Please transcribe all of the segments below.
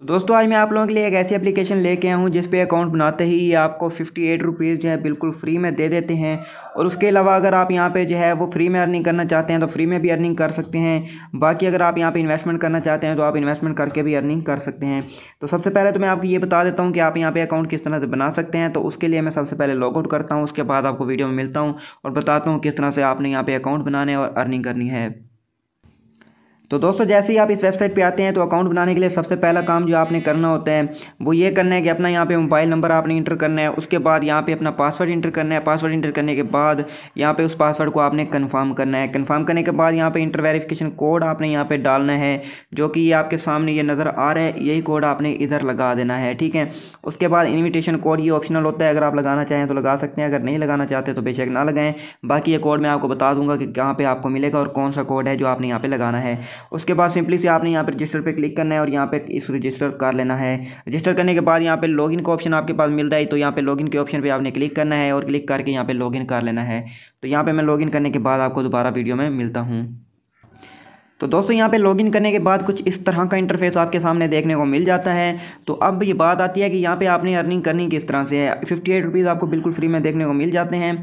तो दोस्तों आज मैं आप लोगों के लिए एक ऐसी एप्लीकेशन लेके आया हूँ जिस अकाउंट बनाते ही ये आपको फिफ्टी एट रुपीज़ जो है बिल्कुल फ्री में दे देते हैं और उसके अलावा अगर आप यहाँ पे जो है वो फ्री में अर्निंग करना चाहते हैं तो फ्री में भी अर्निंग कर सकते हैं बाकी अगर आप यहाँ पे इन्वेस्टमेंट करना चाहते हैं तो आप इन्वेस्टमेंट करके भी अर्निंग कर सकते हैं तो सबसे पहले तो मैं आपको ये बता देता हूँ कि आप यहाँ पर अकाउंट किस तरह से बना सकते हैं तो उसके लिए मैं सबसे पहले लॉगआउट करता हूँ उसके बाद आपको वीडियो में मिलता हूँ और बताता हूँ किस तरह से आपने यहाँ पर अकाउंट बनाने और अर्निंग करनी है तो दोस्तों जैसे ही आप इस वेबसाइट पे आते हैं तो अकाउंट बनाने के लिए सबसे पहला काम जो आपने करना होता है वो ये करना है कि अपना यहाँ पे मोबाइल नंबर आपने इंटर करना है उसके बाद यहाँ पे अपना पासवर्ड इंटर करना है पासवर्ड इंटर करने के बाद यहाँ पे उस पासवर्ड को आपने कन्फर्म करना है कन्फर्म करने के बाद यहाँ पर इंटर वेरीफिकेशन कोड आपने यहाँ पर डालना है जो कि ये आपके सामने ये नज़र आ रहा है यही कोड आपने इधर लगा देना है ठीक है उसके बाद इन्विटेशन कोड ये ऑप्शनल होता है अगर आप लगाना चाहें तो लगा सकते हैं अगर नहीं लगाना चाहते तो बेशक ना लगाएँ बाकी ये कोड मैं आपको बता दूंगा कि कहाँ पर आपको मिलेगा और कौन सा कोड है जो आपने यहाँ पर लगाना है उसके बाद सिंपली से आपने यहाँ पर रजिस्टर पर क्लिक करना है और यहाँ पर इस रजिस्टर कर लेना है रजिस्टर करने के बाद यहाँ पर लॉग का ऑप्शन आपके पास मिल रहा है तो यहाँ पर लॉग के ऑप्शन पर आपने क्लिक करना है और क्लिक करके यहाँ पर लॉग कर लेना है तो यहाँ पर मैं लॉग करने के बाद आपको दोबारा वीडियो में मिलता हूँ तो दोस्तों यहाँ पे लॉगिन करने के बाद कुछ इस तरह का इंटरफेस आपके सामने देखने को मिल जाता है तो अब ये बात आती है कि यहाँ पे आपने अर्निंग करनी किस तरह से है फिफ्टी एट रुपीज़ आपको बिल्कुल फ्री में देखने को मिल जाते हैं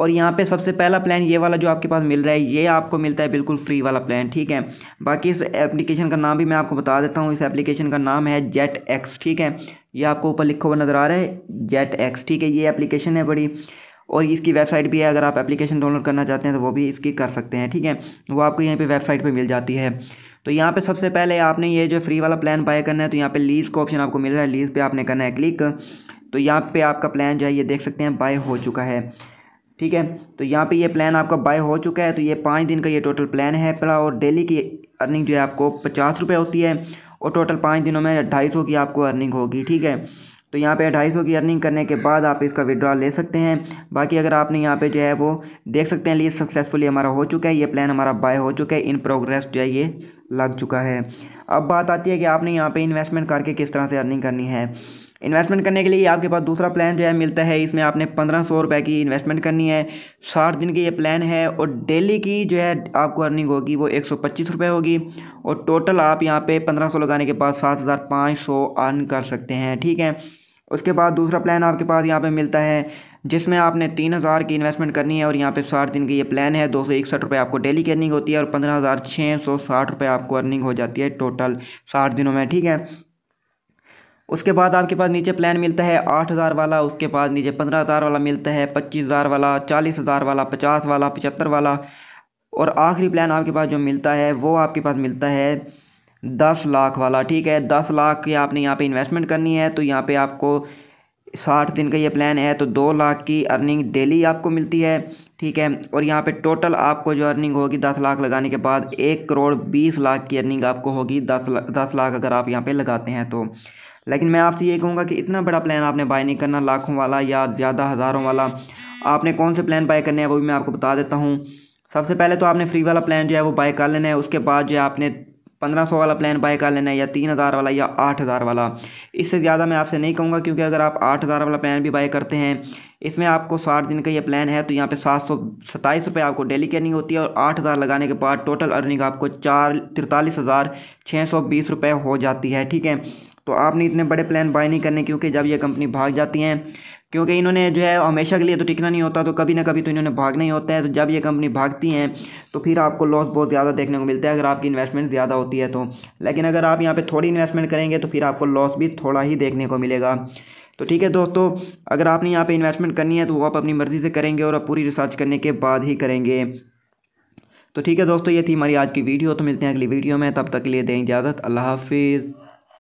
और यहाँ पे सबसे पहला प्लान ये वाला जो आपके पास मिल रहा है ये आपको मिलता है बिल्कुल फ्री वाला प्लान ठीक है बाकी इस एप्लीकेशन का नाम भी मैं आपको बता देता हूँ इस एप्लीकेशन का नाम है जेट एक्स ठीक है ये आपको ऊपर लिखा हुआ नज़र आ रहा है जेट एक्स ठीक है ये एप्लीकेशन है बड़ी और इसकी वेबसाइट भी है अगर आप एप्लीकेशन डाउनलोड करना चाहते हैं तो वो भी इसकी कर सकते हैं ठीक है वो आपको यहीं पर वेबसाइट पर मिल जाती है तो यहाँ पर सबसे पहले आपने ये जो फ्री वाला प्लान बाय करना है तो यहाँ पर लीज़ का ऑप्शन आपको मिल रहा है लीज़ पे आपने करना है क्लिक तो यहाँ पर आपका प्लान जो है ये देख सकते हैं बाय हो चुका है ठीक है तो यहाँ पे ये प्लान आपका बाय हो चुका है तो ये पाँच दिन का ये टोटल प्लान है पड़ा और डेली की अर्निंग जो है आपको पचास रुपये होती है और टोटल पाँच दिनों में ढाई सौ की आपको अर्निंग होगी ठीक है तो यहाँ पे ढाई सौ की अर्निंग करने के बाद आप इसका विड्रॉ ले सकते हैं बाकी अगर आपने यहाँ पे जो है वो देख सकते हैं लिए सक्सेसफुली हमारा हो चुका है ये प्लान हमारा बाय हो चुका है इन प्रोग्रेस जो है ये लग चुका है अब बात आती है कि आपने यहाँ पर इन्वेस्टमेंट करके किस तरह से अर्निंग करनी है इन्वेस्टमेंट करने के लिए आपके पास दूसरा प्लान जो है मिलता है इसमें आपने पंद्रह सौ रुपये की इन्वेस्टमेंट करनी है साठ दिन की ये प्लान है और डेली की जो है आपको अर्निंग होगी वो एक सौ पच्चीस रुपये होगी और टोटल आप यहाँ पे पंद्रह सौ लगाने के बाद सात हज़ार पाँच सौ अर्न कर सकते हैं ठीक है उसके बाद दूसरा प्लान आपके पास यहाँ पर मिलता है जिसमें आपने तीन हज़ार की इन्वेस्टमेंट करनी है और यहाँ पे साठ दिन की ये प्लान है दो सौ इकसठ रुपये आपको डेली की अर्निंग होती है और पंद्रह हज़ार छः सौ साठ रुपये आपको अर्निंग हो जाती है टोटल साठ दिनों में ठीक है उसके बाद आपके पास नीचे प्लान मिलता है आठ हज़ार वाला उसके बाद नीचे पंद्रह हज़ार वाला मिलता है पच्चीस हज़ार वाला चालीस हज़ार वाला पचास वाला पचहत्तर वाला और आखिरी प्लान आपके पास जो मिलता है वो आपके पास मिलता है दस लाख वाला ठीक है दस लाख की आपने यहाँ पे इन्वेस्टमेंट करनी है तो यहाँ पे आपको साठ दिन का ये प्लान है तो दो लाख की अर्निंग डेली आपको मिलती है ठीक है और यहाँ पे टोटल आपको जो अर्निंग होगी दस लाख लगाने के बाद एक करोड़ बीस लाख की अर्निंग आपको होगी दस दस लाख अगर आप यहाँ पे लगाते हैं तो लेकिन मैं आपसे ये कहूँगा कि इतना बड़ा प्लान आपने बाय नहीं करना लाखों वाला या ज़्यादा हज़ारों वाला आपने कौन से प्लान बाय करने हैं वो भी मैं आपको बता देता हूँ सबसे पहले तो आपने फ्री वाला प्लान जो है वो बाय कर लेना है उसके बाद जो है आपने पंद्रह सौ वाला प्लान बाय कर लेना है या तीन हज़ार वाला या आठ हज़ार वाला इससे ज़्यादा मैं आपसे नहीं कहूँगा क्योंकि अगर आप आठ हज़ार वाला प्लान भी बाय करते हैं इसमें आपको साठ दिन का ये प्लान है तो यहाँ पे सात सौ सत्ताईस रुपये आपको डेली की अर्निंग होती है और आठ हज़ार लगाने के बाद टोटल अर्निंग आपको चार तिरतालीस हज़ार छः सौ बीस रुपये हो जाती है ठीक है तो आपने इतने बड़े प्लान बाय नहीं करने क्योंकि जब ये कंपनी भाग जाती हैं क्योंकि इन्होंने जो है हमेशा के लिए तो टिकना नहीं होता तो कभी ना कभी तो इन्होंने भागना ही होता है तो जब ये कंपनी भागती हैं तो फिर आपको लॉस बहुत ज़्यादा देखने को मिलता है अगर आपकी इन्वेस्टमेंट ज़्यादा होती है तो लेकिन अगर आप यहाँ पर थोड़ी इन्वेस्टमेंट करेंगे तो फिर आपको लॉस भी थोड़ा ही देखने को मिलेगा तो ठीक है दोस्तों अगर आपने यहाँ पे इन्वेस्टमेंट करनी है तो वो आप अपनी मर्ज़ी से करेंगे और आप पूरी रिसर्च करने के बाद ही करेंगे तो ठीक है दोस्तों ये थी हमारी आज की वीडियो तो मिलते हैं अगली वीडियो में तब तक के लिए दें इजाज़त अल्लाह हाफिज़